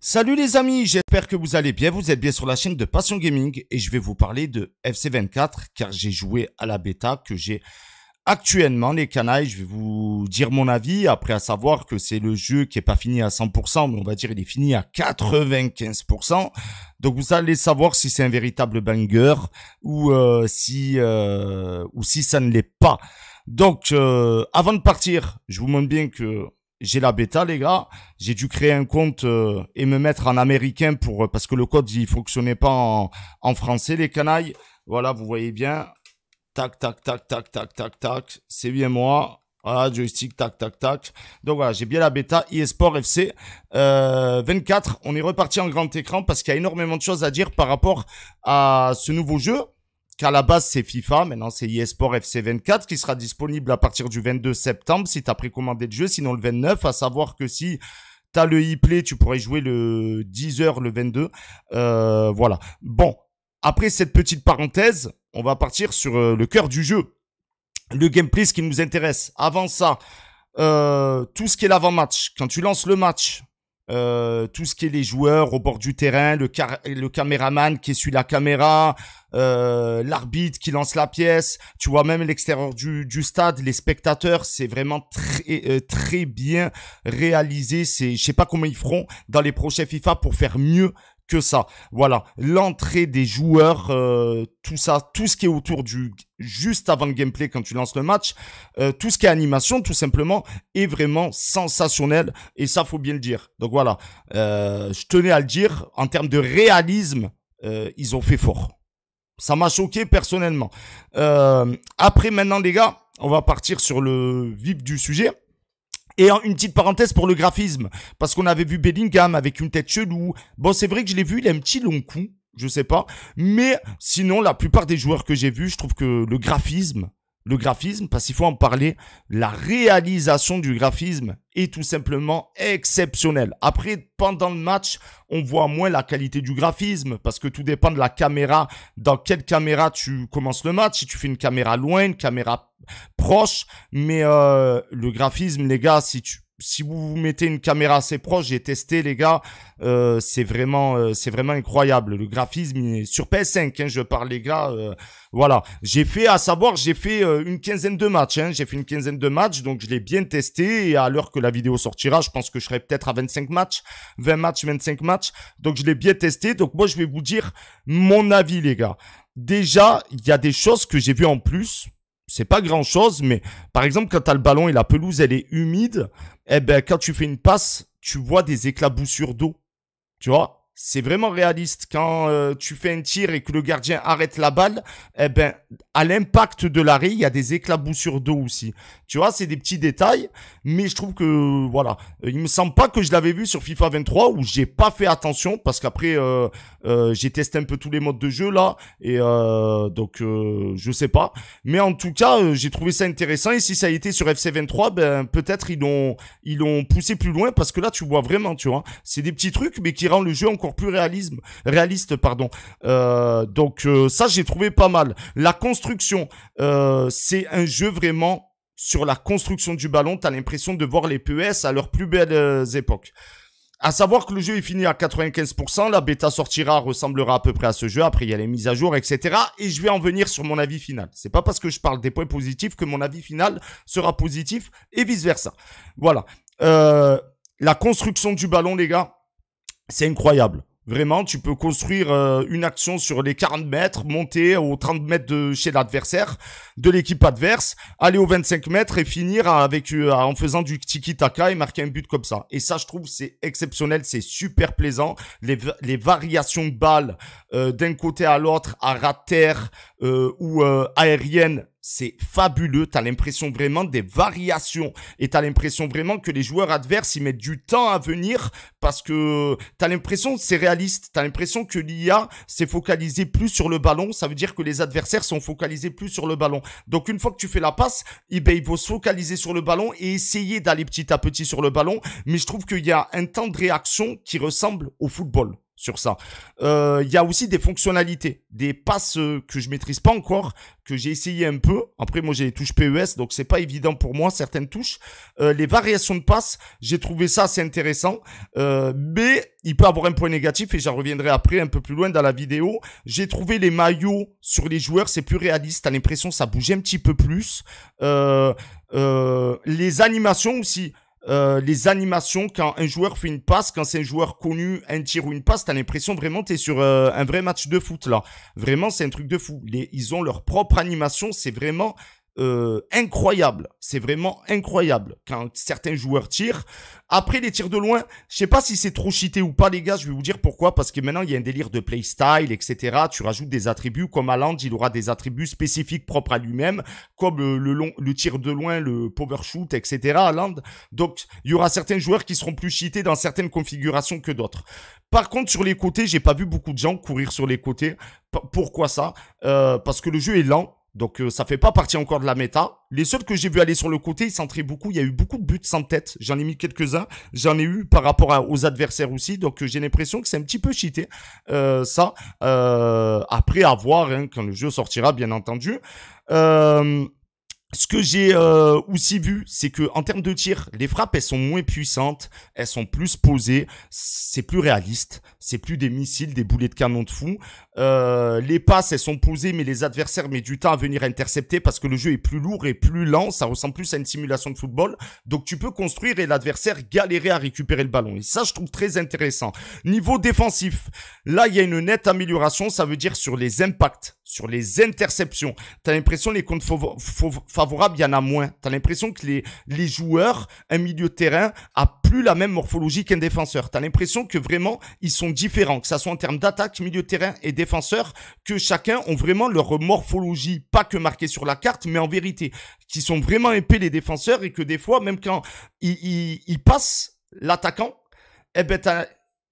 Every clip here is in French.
Salut les amis, j'espère que vous allez bien, vous êtes bien sur la chaîne de Passion Gaming et je vais vous parler de FC24 car j'ai joué à la bêta que j'ai actuellement les canailles, je vais vous dire mon avis après à savoir que c'est le jeu qui est pas fini à 100% mais on va dire il est fini à 95%. Donc vous allez savoir si c'est un véritable banger ou euh, si euh, ou si ça ne l'est pas. Donc euh, avant de partir, je vous montre bien que j'ai la bêta, les gars. J'ai dû créer un compte euh, et me mettre en américain pour euh, parce que le code il fonctionnait pas en, en français, les canailles. Voilà, vous voyez bien. Tac, tac, tac, tac, tac, tac, tac. C'est bien moi. Voilà, joystick, tac, tac, tac. Donc voilà, j'ai bien la bêta eSport FC 24. Euh, on est reparti en grand écran parce qu'il y a énormément de choses à dire par rapport à ce nouveau jeu qu'à la base c'est FIFA, maintenant c'est eSport FC24 qui sera disponible à partir du 22 septembre si tu as précommandé le jeu, sinon le 29, à savoir que si tu as le e-play, tu pourrais jouer le 10h le 22. Euh, voilà. Bon, après cette petite parenthèse, on va partir sur euh, le cœur du jeu, le gameplay, ce qui nous intéresse. Avant ça, euh, tout ce qui est l'avant-match, quand tu lances le match, euh, tout ce qui est les joueurs au bord du terrain, le, le caméraman qui suit la caméra, euh, l'arbitre qui lance la pièce, tu vois même l'extérieur du, stade, les spectateurs, c'est vraiment très euh, très bien réalisé. C'est, je sais pas comment ils feront dans les prochains FIFA pour faire mieux que ça. Voilà, l'entrée des joueurs, euh, tout ça, tout ce qui est autour du juste avant le gameplay quand tu lances le match, euh, tout ce qui est animation tout simplement est vraiment sensationnel et ça faut bien le dire. Donc voilà, euh, je tenais à le dire en termes de réalisme, ils ont fait fort. Ça m'a choqué personnellement. après maintenant les gars, on va partir sur le vif du sujet. Et une petite parenthèse pour le graphisme, parce qu'on avait vu Bellingham avec une tête chelou. Bon, c'est vrai que je l'ai vu, il a un petit long cou, je sais pas. Mais sinon, la plupart des joueurs que j'ai vus, je trouve que le graphisme, le graphisme, parce qu'il faut en parler, la réalisation du graphisme est tout simplement exceptionnelle. Après, pendant le match, on voit moins la qualité du graphisme, parce que tout dépend de la caméra, dans quelle caméra tu commences le match, si tu fais une caméra loin, une caméra proche, mais euh, le graphisme, les gars, si tu si vous mettez une caméra assez proche, j'ai testé les gars, euh, c'est vraiment euh, c'est vraiment incroyable. Le graphisme est sur PS5, hein, je parle les gars, euh, voilà. J'ai fait à savoir, j'ai fait une quinzaine de matchs, hein. j'ai fait une quinzaine de matchs, donc je l'ai bien testé. Et à l'heure que la vidéo sortira, je pense que je serai peut-être à 25 matchs, 20 matchs, 25 matchs, donc je l'ai bien testé. Donc moi je vais vous dire mon avis les gars. Déjà, il y a des choses que j'ai vues en plus c'est pas grand chose, mais par exemple, quand as le ballon et la pelouse, elle est humide, eh ben, quand tu fais une passe, tu vois des éclaboussures d'eau. Tu vois? C'est vraiment réaliste. Quand euh, tu fais un tir et que le gardien arrête la balle, eh ben, à l'impact de l'arrêt, il y a des éclaboussures d'eau aussi. Tu vois, c'est des petits détails, mais je trouve que voilà, il me semble pas que je l'avais vu sur FIFA 23 où j'ai pas fait attention parce qu'après euh, euh, j'ai testé un peu tous les modes de jeu là et euh, donc euh, je sais pas, mais en tout cas euh, j'ai trouvé ça intéressant et si ça a été sur FC 23, ben peut-être ils l'ont ils l'ont poussé plus loin parce que là tu vois vraiment, tu vois, c'est des petits trucs mais qui rend le jeu encore plus réalisme réaliste pardon. donc ça j'ai trouvé pas mal. La construction, euh, c'est un jeu vraiment sur la construction du ballon. Tu as l'impression de voir les PES à leurs plus belles euh, époques. À savoir que le jeu est fini à 95%, la bêta sortira ressemblera à peu près à ce jeu, après il y a les mises à jour, etc. Et je vais en venir sur mon avis final. C'est pas parce que je parle des points positifs que mon avis final sera positif et vice versa. Voilà. Euh, la construction du ballon, les gars, c'est incroyable. Vraiment, tu peux construire euh, une action sur les 40 mètres, monter aux 30 mètres de chez l'adversaire, de l'équipe adverse, aller aux 25 mètres et finir avec euh, en faisant du tiki-taka et marquer un but comme ça. Et ça, je trouve, c'est exceptionnel, c'est super plaisant. Les, les variations de balles euh, d'un côté à l'autre, à rater terre ou aérienne, c'est fabuleux. Tu as l'impression vraiment des variations et tu as l'impression vraiment que les joueurs adverses, ils mettent du temps à venir parce que tu as l'impression que c'est réaliste. Tu as l'impression que l'IA s'est focalisée plus sur le ballon. Ça veut dire que les adversaires sont focalisés plus sur le ballon. Donc, une fois que tu fais la passe, eh ben, il faut se focaliser sur le ballon et essayer d'aller petit à petit sur le ballon. Mais je trouve qu'il y a un temps de réaction qui ressemble au football sur ça. Il euh, y a aussi des fonctionnalités, des passes euh, que je maîtrise pas encore, que j'ai essayé un peu. Après, moi, j'ai les touches PES, donc c'est pas évident pour moi certaines touches. Euh, les variations de passes, j'ai trouvé ça c'est intéressant, mais il peut avoir un point négatif et j'en reviendrai après un peu plus loin dans la vidéo. J'ai trouvé les maillots sur les joueurs, c'est plus réaliste. T'as l'impression ça bouge un petit peu plus. les animations aussi euh, les animations quand un joueur fait une passe, quand c'est un joueur connu, un tir ou une passe, t'as l'impression vraiment t'es sur euh, un vrai match de foot là. Vraiment, c'est un truc de fou. Les, ils ont leur propre animation, c'est vraiment euh, incroyable. C'est vraiment incroyable quand certains joueurs tirent. Après les tirs de loin, je sais pas si c'est trop cheaté ou pas, les gars. Je vais vous dire pourquoi. Parce que maintenant, il y a un délire de playstyle, etc. Tu rajoutes des attributs. Comme Aland, il aura des attributs spécifiques propres à lui-même, comme le, long, le tir de loin, le power shoot, etc. Aland. Donc, il y aura certains joueurs qui seront plus cheatés dans certaines configurations que d'autres. Par contre, sur les côtés, j'ai pas vu beaucoup de gens courir sur les côtés. pourquoi ça euh, Parce que le jeu est lent donc euh, ça fait pas partie encore de la méta. Les seuls que j'ai vu aller sur le côté, ils centraient beaucoup. Il y a eu beaucoup de buts sans tête. J'en ai mis quelques-uns. J'en ai eu par rapport aux adversaires aussi. Donc euh, j'ai l'impression que c'est un petit peu cheaté. Euh, ça, après à voir hein, quand le jeu sortira, bien entendu. Euh, ce que j'ai euh, aussi vu, c'est que en termes de tir, les frappes elles sont moins puissantes, elles sont plus posées, c'est plus réaliste, c'est plus des missiles, des boulets de canon de fou. Euh, les passes elles sont posées, mais les adversaires mettent du temps à venir intercepter parce que le jeu est plus lourd et plus lent. Ça ressemble plus à une simulation de football. Donc tu peux construire et l'adversaire galérer à récupérer le ballon. Et ça, je trouve très intéressant. Niveau défensif, là il y a une nette amélioration. Ça veut dire sur les impacts, sur les interceptions. T'as l'impression les comptes favorables il y en a moins. T'as l'impression que les, joueurs, un milieu de terrain, a plus la même morphologie qu'un défenseur. T'as l'impression que vraiment, ils sont différents, que ça soit en termes d'attaque, milieu de terrain et défenseur, que chacun ont vraiment leur morphologie, pas que marquée sur la carte, mais en vérité, qui sont vraiment épais les défenseurs et que des fois, même quand il ils, passent l'attaquant, eh ben, et ben,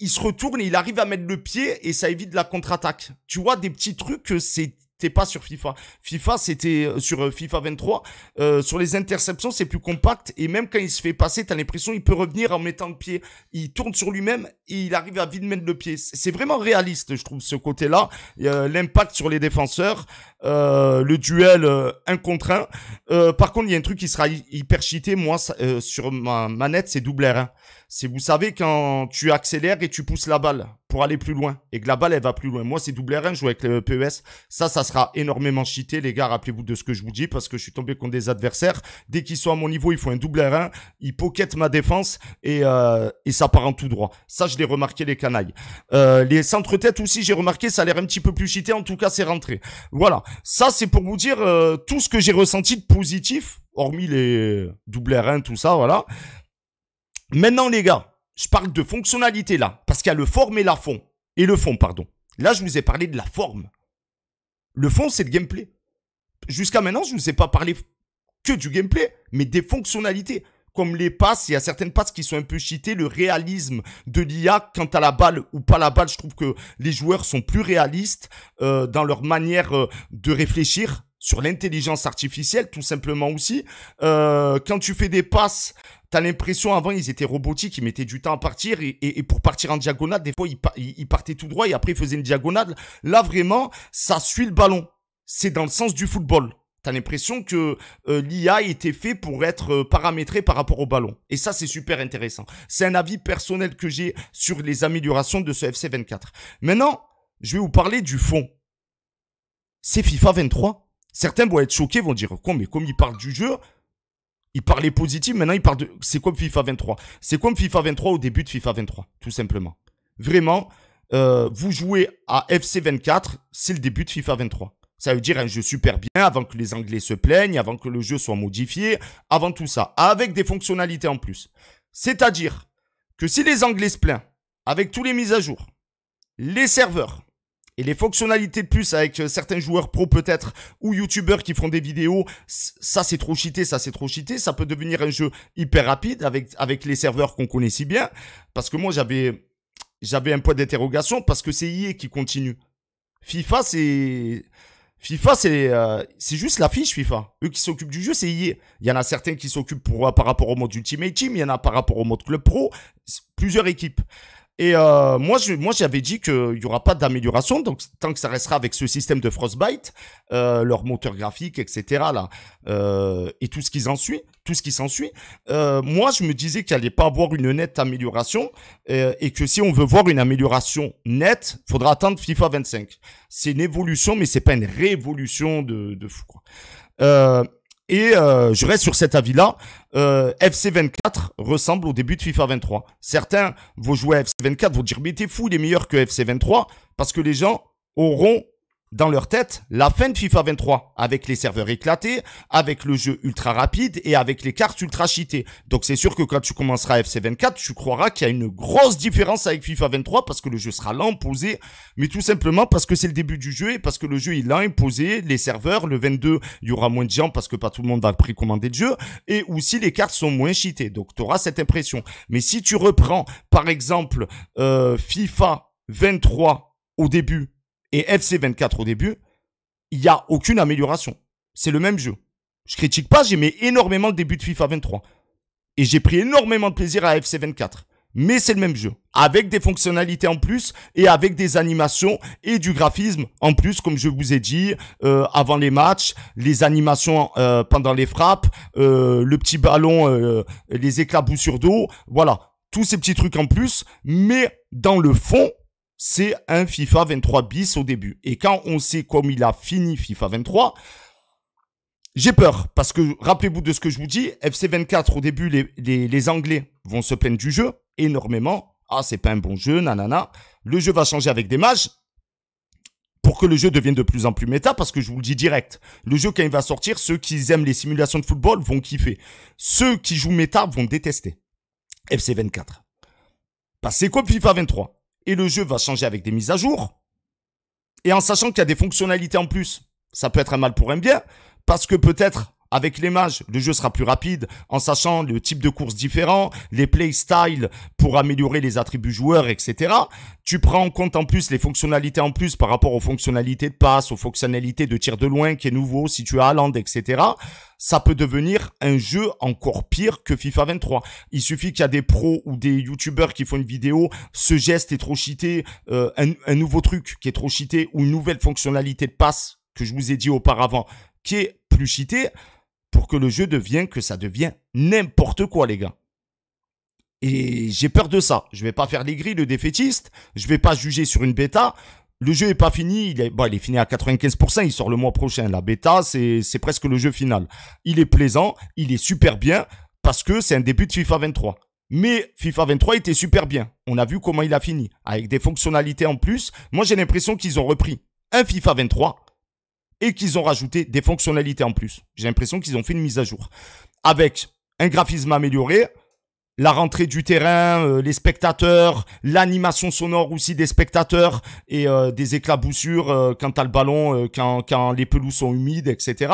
il se retourne et il arrive à mettre le pied et ça évite la contre-attaque. Tu vois, des petits trucs que c'est c'était pas sur FIFA. FIFA, c'était euh, sur euh, FIFA 23. Euh, sur les interceptions, c'est plus compact. Et même quand il se fait passer, t'as l'impression il peut revenir en mettant le pied. Il tourne sur lui-même et il arrive à vite mettre le pied. C'est vraiment réaliste, je trouve, ce côté-là. L'impact sur les défenseurs, euh, le duel un contre un. par contre, il y a un truc qui sera hyper cheaté. Moi, sur ma manette, c'est double R. 1 hein c'est vous savez quand tu accélères et tu pousses la balle pour aller plus loin et que la balle elle va plus loin. Moi c'est double R1, je joue avec le PES. Ça, ça sera énormément cheaté les gars. Rappelez-vous de ce que je vous dis parce que je suis tombé contre des adversaires. Dès qu'ils sont à mon niveau, ils font un double R1, ils pocketent ma défense et, euh, et ça part en tout droit. Ça je l'ai remarqué les canailles. Euh, les centres-têtes aussi j'ai remarqué, ça a l'air un petit peu plus cheaté. En tout cas c'est rentré. Voilà. Ça c'est pour vous dire euh, tout ce que j'ai ressenti de positif hormis les double R1 tout ça voilà. Maintenant, les gars, je parle de fonctionnalité là, parce qu'il y a le forme et la fond. Et le fond, pardon. Là, je vous ai parlé de la forme. Le fond, c'est le gameplay. Jusqu'à maintenant, je ne vous ai pas parlé que du gameplay, mais des fonctionnalités. Comme les passes, il y a certaines passes qui sont un peu cheatées, le réalisme de l'IA quant à la balle ou pas la balle. Je trouve que les joueurs sont plus réalistes euh, dans leur manière euh, de réfléchir sur l'intelligence artificielle, tout simplement aussi. Euh, quand tu fais des passes, tu as l'impression avant ils étaient robotiques, ils mettaient du temps à partir et, pour partir en diagonale, des fois ils, ils, partaient tout droit et après ils faisaient une diagonale. Là vraiment, ça suit le ballon. C'est dans le sens du football. T'as l'impression que euh, l'IA était fait pour être euh, paramétré par rapport au ballon. Et ça, c'est super intéressant. C'est un avis personnel que j'ai sur les améliorations de ce FC24. Maintenant, je vais vous parler du fond. C'est FIFA 23 Certains vont être choqués, vont dire, quoi, mais comme il parle du jeu, il parlait positif, maintenant il parle de... C'est comme FIFA 23. C'est comme FIFA 23 au début de FIFA 23, tout simplement. Vraiment, euh, vous jouez à FC 24, c'est le début de FIFA 23. Ça veut dire un jeu super bien, avant que les Anglais se plaignent, avant que le jeu soit modifié, avant tout ça, avec des fonctionnalités en plus. C'est-à-dire que si les Anglais se plaignent, avec tous les mises à jour, les serveurs, et les fonctionnalités de plus avec euh, certains joueurs pro peut-être ou youtubeurs qui font des vidéos, ça c'est trop cheaté, ça c'est trop cheaté, ça peut devenir un jeu hyper rapide avec, avec les serveurs qu'on connaît si bien. Parce que moi j'avais, j'avais un point d'interrogation parce que c'est IE qui continue. FIFA c'est, FIFA c'est, euh, c'est juste l'affiche FIFA. Eux qui s'occupent du jeu c'est IE. Il y en a certains qui s'occupent pour, par rapport au mode Ultimate Team, il y en a par rapport au mode Club Pro, plusieurs équipes. Et euh, moi, je, moi, j'avais dit qu'il n'y aura pas d'amélioration, donc tant que ça restera avec ce système de Frostbite, euh, leur moteur graphique, etc., là, euh, et tout ce qui suit, tout ce qui s'ensuit, euh, moi, je me disais qu'il allait pas avoir une nette amélioration, euh, et que si on veut voir une amélioration nette, faudra attendre FIFA 25. C'est une évolution, mais c'est pas une révolution de, de fou. Quoi. Euh, et euh, je reste sur cet avis-là. Euh, FC24 ressemble au début de FIFA 23. Certains vont jouer à FC24, vont dire mais t'es fou, il est meilleur que FC23 parce que les gens auront dans leur tête la fin de FIFA 23 avec les serveurs éclatés, avec le jeu ultra rapide et avec les cartes ultra cheatées. Donc c'est sûr que quand tu commenceras FC 24, tu croiras qu'il y a une grosse différence avec FIFA 23 parce que le jeu sera lent, posé, mais tout simplement parce que c'est le début du jeu et parce que le jeu est lent imposé posé, les serveurs, le 22, il y aura moins de gens parce que pas tout le monde va précommander le jeu et aussi les cartes sont moins cheatées. Donc tu auras cette impression. Mais si tu reprends par exemple euh, FIFA 23 au début et FC24 au début, il n'y a aucune amélioration. C'est le même jeu. Je critique pas, j'aimais énormément le début de FIFA 23. Et j'ai pris énormément de plaisir à FC24. Mais c'est le même jeu. Avec des fonctionnalités en plus et avec des animations et du graphisme en plus, comme je vous ai dit, euh, avant les matchs, les animations euh, pendant les frappes, euh, le petit ballon, les éclaboussures d'eau, voilà. Tous ces petits trucs en plus. Mais dans le fond, c'est un FIFA 23 bis au début. Et quand on sait comme il a fini FIFA 23, j'ai peur. Parce que rappelez-vous de ce que je vous dis, FC 24 au début, les, les, Anglais vont se plaindre du jeu énormément. Ah, c'est pas un bon jeu, nanana. Le jeu va changer avec des mages pour que le jeu devienne de plus en plus méta, parce que je vous le dis direct, le jeu quand il va sortir, ceux qui aiment les simulations de football vont kiffer. Ceux qui jouent méta vont détester. FC 24. Parce que c'est quoi FIFA 23 et le jeu va changer avec des mises à jour. Et en sachant qu'il y a des fonctionnalités en plus, ça peut être un mal pour un bien, parce que peut-être avec les mages, le jeu sera plus rapide en sachant le type de course différent, les play pour améliorer les attributs joueurs, etc. Tu prends en compte en plus les fonctionnalités en plus par rapport aux fonctionnalités de passe, aux fonctionnalités de tir de loin qui est nouveau si tu as Haaland, etc. Ça peut devenir un jeu encore pire que FIFA 23. Il suffit qu'il y a des pros ou des youtubeurs qui font une vidéo, ce geste est trop cheaté, euh, un, nouveau truc qui est trop cheaté ou une nouvelle fonctionnalité de passe que je vous ai dit auparavant qui est plus cheaté, pour que le jeu devienne que ça devienne n'importe quoi, les gars. Et j'ai peur de ça. Je vais pas faire les grilles, le défaitiste. Je vais pas juger sur une bêta. Le jeu est pas fini. Il est, bon, il est fini à 95%. Il sort le mois prochain. La bêta, c'est presque le jeu final. Il est plaisant. Il est super bien parce que c'est un début de FIFA 23. Mais FIFA 23 était super bien. On a vu comment il a fini. Avec des fonctionnalités en plus. Moi, j'ai l'impression qu'ils ont repris un FIFA 23 et qu'ils ont rajouté des fonctionnalités en plus. J'ai l'impression qu'ils ont fait une mise à jour. Avec un graphisme amélioré, la rentrée du terrain, euh, les spectateurs, l'animation sonore aussi des spectateurs et euh, des éclaboussures euh, quand t'as le ballon, euh, quand, les pelouses sont humides, etc.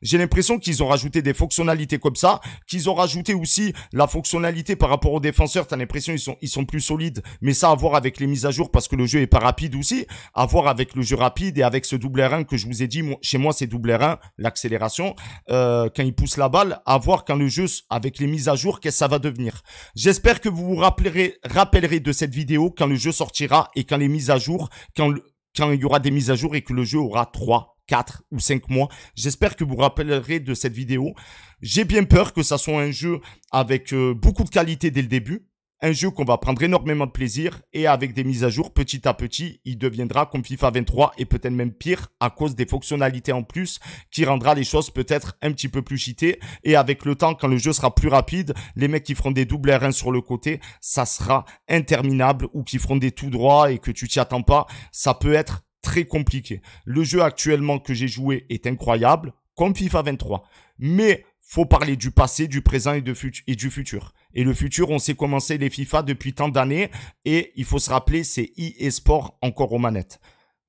J'ai l'impression qu'ils ont rajouté des fonctionnalités comme ça, qu'ils ont rajouté aussi la fonctionnalité par rapport aux défenseurs. T'as l'impression ils sont ils sont plus solides, mais ça à voir avec les mises à jour parce que le jeu est pas rapide aussi, à voir avec le jeu rapide et avec ce double R1 que je vous ai dit. chez moi c'est double R1, l'accélération quand ils poussent la balle, à voir quand le jeu avec les mises à jour qu'est-ce que ça va devenir. J'espère que vous vous rappellerez, rappellerez de cette vidéo quand le jeu sortira et quand les mises à jour, quand, quand il y aura des mises à jour et que le jeu aura 3, 4 ou 5 mois. J'espère que vous vous rappellerez de cette vidéo. J'ai bien peur que ça soit un jeu avec euh, beaucoup de qualité dès le début, un jeu qu'on va prendre énormément de plaisir et avec des mises à jour petit à petit, il deviendra comme FIFA 23 et peut-être même pire à cause des fonctionnalités en plus qui rendra les choses peut-être un petit peu plus cheatées et avec le temps quand le jeu sera plus rapide, les mecs qui feront des doubles R1 sur le côté, ça sera interminable ou qui feront des tout droits et que tu t'y attends pas, ça peut être très compliqué. Le jeu actuellement que j'ai joué est incroyable comme FIFA 23, mais faut parler du passé, du présent et, du futur. Et le futur, on sait commencer les FIFA depuis tant d'années et il faut se rappeler, c'est e-sport encore aux manettes.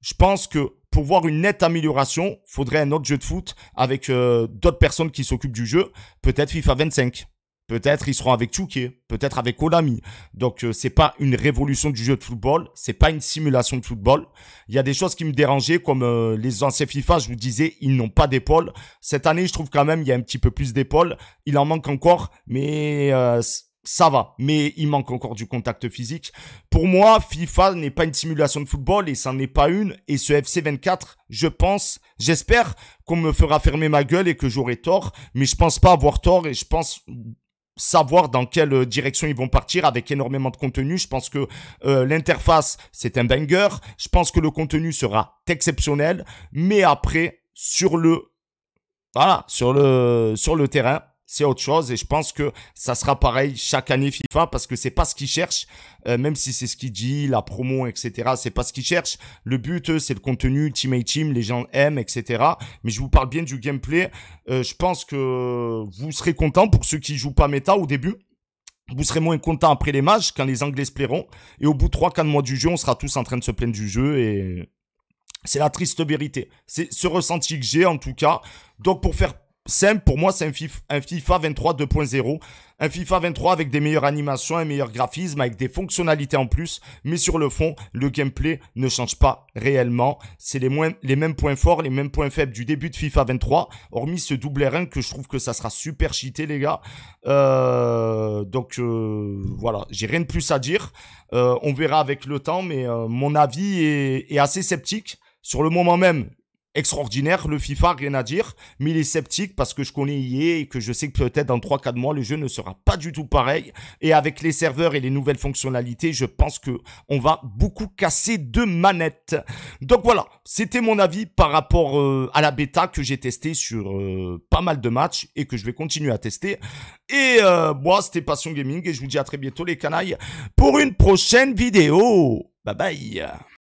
Je pense que pour voir une nette amélioration, faudrait un autre jeu de foot avec euh, d'autres personnes qui s'occupent du jeu, peut-être FIFA 25. Peut-être ils seront avec Chouké, peut-être avec Olami. Donc euh, c'est pas une révolution du jeu de football, c'est pas une simulation de football. Il y a des choses qui me dérangeaient comme euh, les anciens FIFA, je vous disais, ils n'ont pas d'épaule. Cette année, je trouve quand même il y a un petit peu plus d'épaule. Il en manque encore, mais euh, ça va, mais il manque encore du contact physique. Pour moi, FIFA n'est pas une simulation de football et ça n'est pas une. Et ce FC 24, je pense, j'espère qu'on me fera fermer ma gueule et que j'aurai tort, mais je pense pas avoir tort et je pense savoir dans quelle euh, direction ils vont partir avec énormément de contenu. Je pense que euh, l'interface, c'est un banger. Je pense que le contenu sera exceptionnel. Mais après, sur le... Voilà, sur le, sur le terrain, c'est autre chose. Et je pense que ça sera pareil chaque année FIFA parce que c'est pas ce qu'ils cherchent, euh, même si c'est ce qu'ils dit, la promo, etc. C'est pas ce qu'ils cherchent. Le but, c'est le contenu, team et team, les gens aiment, etc. Mais je vous parle bien du gameplay. Euh, je pense que vous serez content pour ceux qui jouent pas méta au début. Vous serez moins content après les matchs quand les Anglais se plairont. Et au bout de 3-4 mois du jeu, on sera tous en train de se plaindre du jeu et c'est la triste vérité. C'est ce ressenti que j'ai en tout cas. Donc pour faire simple, pour moi, c'est un FIFA, un FIFA 23 2.0. Un FIFA 23 avec des meilleures animations, un meilleur graphisme, avec des fonctionnalités en plus. Mais sur le fond, le gameplay ne change pas réellement. C'est les, les, mêmes points forts, les mêmes points faibles du début de FIFA 23. Hormis ce double R1 que je trouve que ça sera super cheaté, les gars. Euh, donc euh, voilà, j'ai rien de plus à dire. Euh, on verra avec le temps, mais mon avis est, est assez sceptique. Sur le moment même, extraordinaire. Le FIFA, rien à dire. Mais il est sceptique parce que je connais est et que je sais que peut-être dans 3-4 mois, le jeu ne sera pas du tout pareil. Et avec les serveurs et les nouvelles fonctionnalités, je pense que on va beaucoup casser de manettes. Donc voilà, c'était mon avis par rapport euh, à la bêta que j'ai testé sur euh, pas mal de matchs et que je vais continuer à tester. Et euh, moi, c'était Passion Gaming et je vous dis à très bientôt les canailles pour une prochaine vidéo. Bye bye